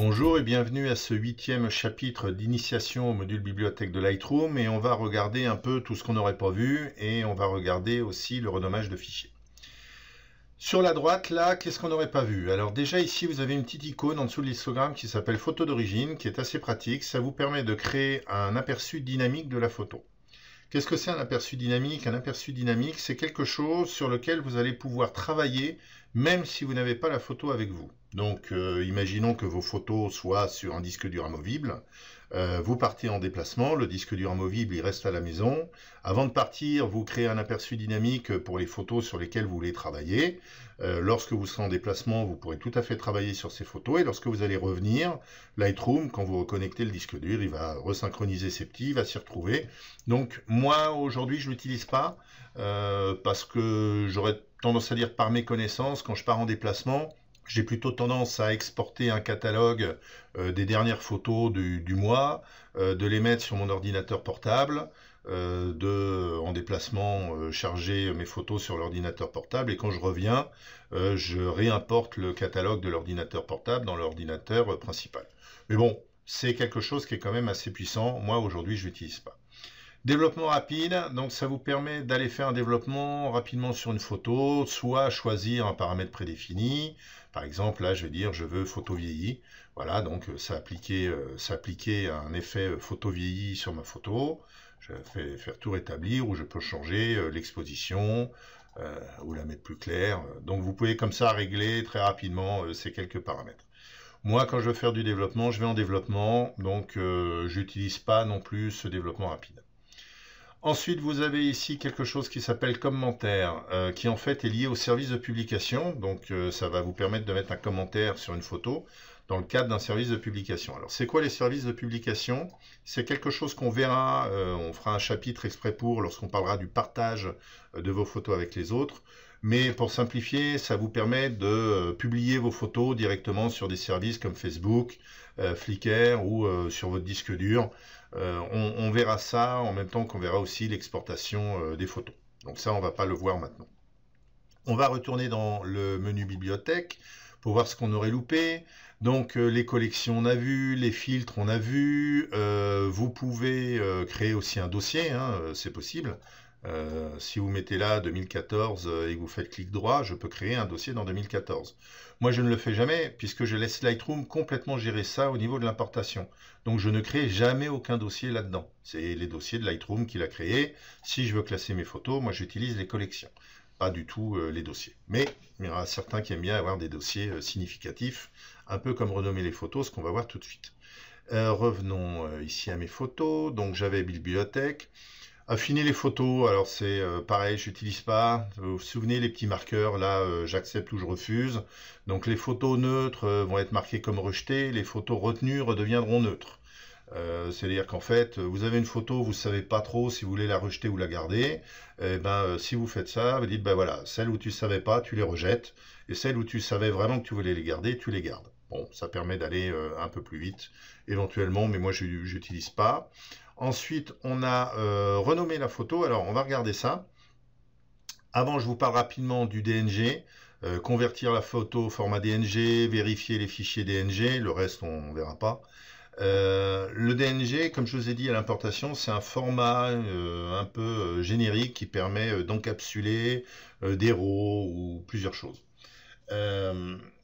Bonjour et bienvenue à ce huitième chapitre d'initiation au module bibliothèque de Lightroom et on va regarder un peu tout ce qu'on n'aurait pas vu et on va regarder aussi le renommage de fichiers. Sur la droite, là, qu'est-ce qu'on n'aurait pas vu Alors déjà ici, vous avez une petite icône en dessous de l'histogramme qui s'appelle photo d'origine, qui est assez pratique. Ça vous permet de créer un aperçu dynamique de la photo. Qu'est-ce que c'est un aperçu dynamique Un aperçu dynamique, c'est quelque chose sur lequel vous allez pouvoir travailler même si vous n'avez pas la photo avec vous. Donc euh, imaginons que vos photos soient sur un disque dur amovible. Euh, vous partez en déplacement, le disque dur amovible il reste à la maison. Avant de partir, vous créez un aperçu dynamique pour les photos sur lesquelles vous voulez travailler. Euh, lorsque vous serez en déplacement, vous pourrez tout à fait travailler sur ces photos. Et lorsque vous allez revenir, Lightroom, quand vous reconnectez le disque dur, il va resynchroniser ses petits, va s'y retrouver. Donc moi aujourd'hui je l'utilise pas parce que j'aurais tendance à dire par mes connaissances, quand je pars en déplacement, j'ai plutôt tendance à exporter un catalogue euh, des dernières photos du, mois, euh, de les mettre sur mon ordinateur portable, euh, de, en déplacement, charger mes photos sur l'ordinateur portable. Et quand je reviens, je réimporte le catalogue de l'ordinateur portable dans l'ordinateur principal. Mais bon, c'est quelque chose qui est quand même assez puissant. Moi, aujourd'hui, je n'utilise pas. Développement rapide, donc ça vous permet d'aller faire un développement rapidement sur une photo, soit choisir un paramètre prédéfini. Par exemple, là, je vais dire, je veux photo vieillie. Voilà, donc euh, ça appliquait, euh, ça un effet euh, photo vieillie sur ma photo. Je vais faire tout rétablir ou je peux changer l'exposition ou la mettre plus claire. Donc vous pouvez comme ça régler très rapidement ces quelques paramètres. Moi, quand je veux faire du développement, je vais en développement, donc je j'utilise pas non plus ce développement rapide. Ensuite, vous avez ici quelque chose qui s'appelle commentaire, euh, qui en fait est lié au service de publication. Donc, euh, ça va vous permettre de mettre un commentaire sur une photo dans le cadre d'un service de publication. Alors, c'est quoi les services de publication C'est quelque chose qu'on verra, euh, on fera un chapitre exprès pour lorsqu'on parlera du partage de vos photos avec les autres. Mais pour simplifier, ça vous permet de publier vos photos directement sur des services comme Facebook, Flickr ou sur votre disque dur. Euh, on, verra ça en même temps qu'on verra aussi l'exportation euh, des photos. Donc ça, on va pas le voir maintenant. On va retourner dans le menu bibliothèque pour voir ce qu'on aurait loupé. Donc euh, les collections on a vu, les filtres on a vu, vous pouvez créer aussi un dossier, hein, c'est possible. Euh, si vous mettez là 2014 euh, et que vous faites clic droit, je peux créer un dossier dans 2014. Moi, je ne le fais jamais puisque je laisse Lightroom complètement gérer ça au niveau de l'importation. Donc, je ne crée jamais aucun dossier là-dedans. C'est les dossiers de Lightroom qu'il a créé Si je veux classer mes photos, moi, j'utilise les collections, pas du tout euh, les dossiers. Mais il y en a certains qui aiment bien avoir des dossiers significatifs, un peu comme renommer les photos, ce qu'on va voir tout de suite. revenons ici à mes photos. Donc, j'avais bibliothèque. Affiner les photos, alors c'est pareil, euh, pareil, j'utilise pas. Vous vous souvenez les petits marqueurs, là euh, j'accepte ou je refuse. Donc les photos neutres euh, vont être marquées comme rejetées, les photos retenues redeviendront neutres. C'est-à-dire qu'en fait, vous avez une photo, vous savez pas trop si vous voulez la rejeter ou la garder. Et eh ben, si vous faites ça, vous dites ben voilà, celles où tu savais pas, tu les rejettes, et celles où tu savais vraiment que tu voulais les garder, tu les gardes. Bon, ça permet d'aller euh, un peu plus vite éventuellement, mais moi je n'utilise pas. Ensuite, on a euh, renommé la photo. Alors, on va regarder ça. Avant, je vous parle rapidement du DNG. Euh, convertir la photo au format DNG, vérifier les fichiers DNG, le reste on ne verra pas. le DNG, comme je vous ai dit à l'importation, c'est un format un peu générique qui permet d'encapsuler des RAW ou plusieurs choses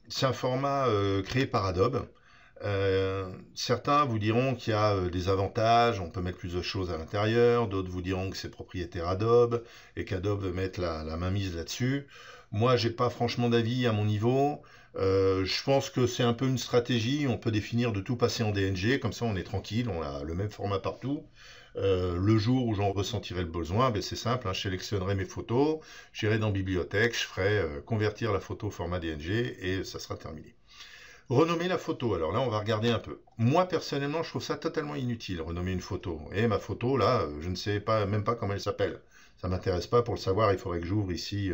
c'est un format euh, créé par Adobe. Euh, certains vous diront qu'il y a euh, des avantages, on peut mettre plus de choses à l'intérieur, d'autres vous diront que c'est propriétaire Adobe et qu'Adobe veut mettre la, mainmise là-dessus. Moi, j'ai pas franchement d'avis à mon niveau. je pense que c'est un peu une stratégie, on peut définir de tout passer en DNG, comme ça on est tranquille, on a le même format partout. Euh, le jour où j'en ressentirai le besoin, ben c'est simple, hein, je sélectionnerai mes photos, j'irai dans bibliothèque, je ferai euh, convertir la photo au format DNG et ça sera terminé. Renommer la photo, alors là on va regarder un peu. Moi personnellement je trouve ça totalement inutile, renommer une photo. Et ma photo là, euh, je ne sais pas même pas comment elle s'appelle. Ça m'intéresse pas pour le savoir, il faudrait que j'ouvre ici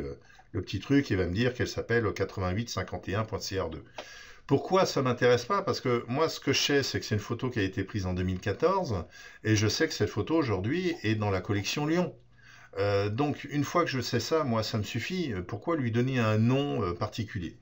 le petit truc et va me dire qu'elle s'appelle 8851.cr2. Pourquoi ça m'intéresse pas Parce que moi, ce que je sais, c'est que c'est une photo qui a été prise en 2014, et je sais que cette photo aujourd'hui est dans la collection Lyon. Euh, donc, une fois que je sais ça, moi, ça me suffit. Pourquoi lui donner un nom euh, particulier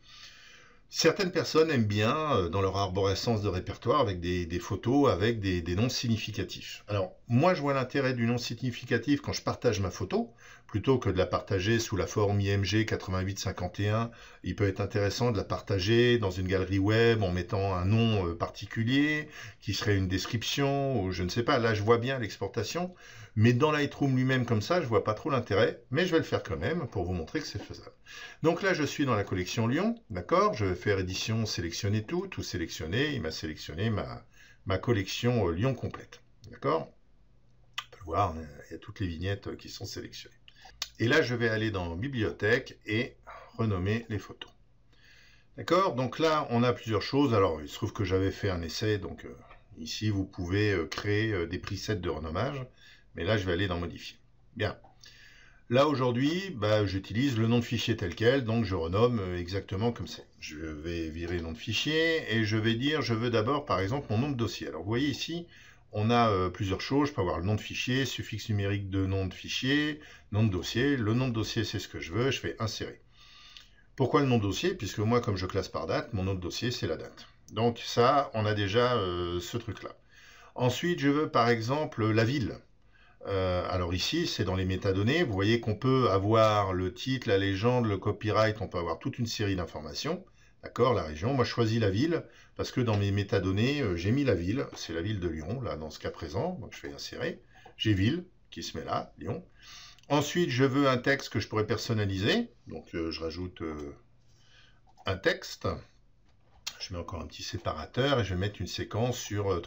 Certaines personnes aiment bien, euh, dans leur arborescence de répertoire, avec des, photos, avec des, noms significatifs. Alors, moi, je vois l'intérêt du nom significatif quand je partage ma photo, plutôt que de la partager sous la forme IMG 8851. Il peut être intéressant de la partager dans une galerie web en mettant un nom euh, particulier, qui serait une description, ou je ne sais pas. Là, je vois bien l'exportation. Mais dans Lightroom lui-même comme ça, je ne vois pas trop l'intérêt, mais je vais le faire quand même pour vous montrer que c'est faisable. Donc là, je suis dans la collection Lyon, d'accord Je vais faire édition, sélectionner tout, tout sélectionner. Il m'a sélectionné ma, collection euh, Lyon complète, d'accord On peut le voir, hein, il y a toutes les vignettes euh, qui sont sélectionnées. Et là, je vais aller dans bibliothèque et renommer les photos. D'accord Donc là, on a plusieurs choses. Alors, il se trouve que j'avais fait un essai, donc euh, ici, vous pouvez créer des presets de renommage. Et là, je vais aller dans modifier. Bien. Là, aujourd'hui, bah, j'utilise le nom de fichier tel quel, donc je renomme euh, exactement comme ça Je vais virer le nom de fichier et je vais dire, je veux d'abord, par exemple, mon nom de dossier. Alors, vous voyez ici, on a euh, plusieurs choses. Je peux avoir le nom de fichier, suffixe numérique de nom de fichier, nom de dossier. Le nom de dossier, c'est ce que je veux. Je vais insérer. Pourquoi le nom de dossier Puisque moi, comme je classe par date, mon nom de dossier, c'est la date. Donc ça, on a déjà euh, ce truc-là. Ensuite, je veux par exemple la ville. Euh, alors ici, c'est dans les métadonnées. Vous voyez qu'on peut avoir le titre, la légende, le copyright. On peut avoir toute une série d'informations. D'accord, la région. Moi, je choisis la ville parce que dans mes métadonnées, euh, j'ai mis la ville. C'est la ville de Lyon, là, dans ce cas présent. Donc, je fais insérer. J'ai ville qui se met là, Lyon. Ensuite, je veux un texte que je pourrais personnaliser. Donc, euh, je rajoute un texte. Je mets encore un petit séparateur et je vais mettre une séquence sur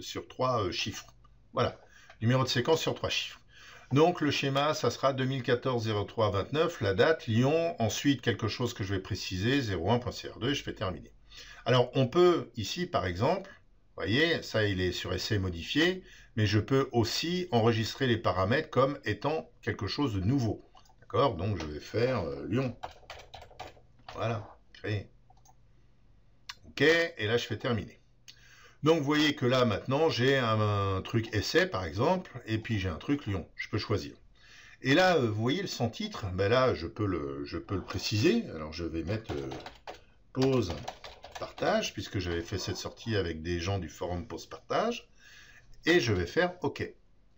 sur trois chiffres. Voilà numéro de séquence sur trois chiffres. Donc le schéma, ça sera 2014-03-29, la date, Lyon, ensuite quelque chose que je vais préciser, 01.cr2, je fais terminer. Alors on peut ici par exemple, voyez, ça il est sur essai modifié, mais je peux aussi enregistrer les paramètres comme étant quelque chose de nouveau. D'accord Donc je vais faire euh, Lyon. Voilà, créer. OK, et là je fais terminer. Donc vous voyez que là maintenant j'ai un, truc essai par exemple, et puis j'ai un truc Lyon, je peux choisir. Et là, euh, vous voyez le sans titre, ben là je peux le, je peux le préciser. Alors je vais mettre euh, pause partage, puisque j'avais fait cette sortie avec des gens du forum pause partage, et je vais faire OK.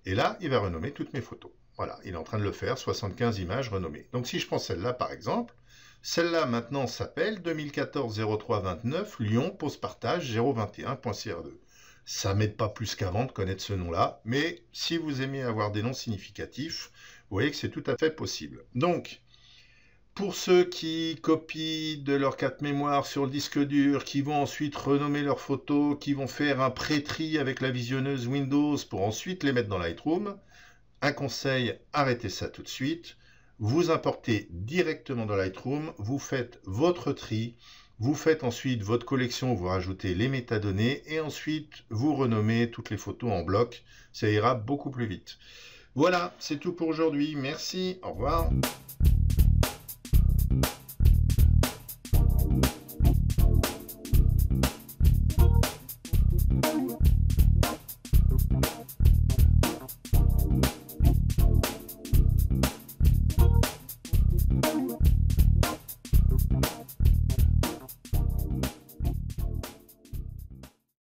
Et là, il va renommer toutes mes photos. Voilà, il est en train de le faire, 75 images renommées. Donc si je prends celle-là par exemple, celle-là maintenant s'appelle 2014 03 Lyon Postpartage 021.cr2. Ça m'aide pas plus qu'avant de connaître ce nom-là, mais si vous aimez avoir des noms significatifs, vous voyez que c'est tout à fait possible. Donc, pour ceux qui copient de leur carte mémoire sur le disque dur, qui vont ensuite renommer leurs photos, qui vont faire un pré-tri avec la visionneuse Windows pour ensuite les mettre dans Lightroom, un conseil, arrêtez ça tout de suite vous importez directement dans Lightroom, vous faites votre tri, vous faites ensuite votre collection, vous rajoutez les métadonnées et ensuite vous renommez toutes les photos en bloc. Ça ira beaucoup plus vite. Voilà, c'est tout pour aujourd'hui. Merci, au revoir.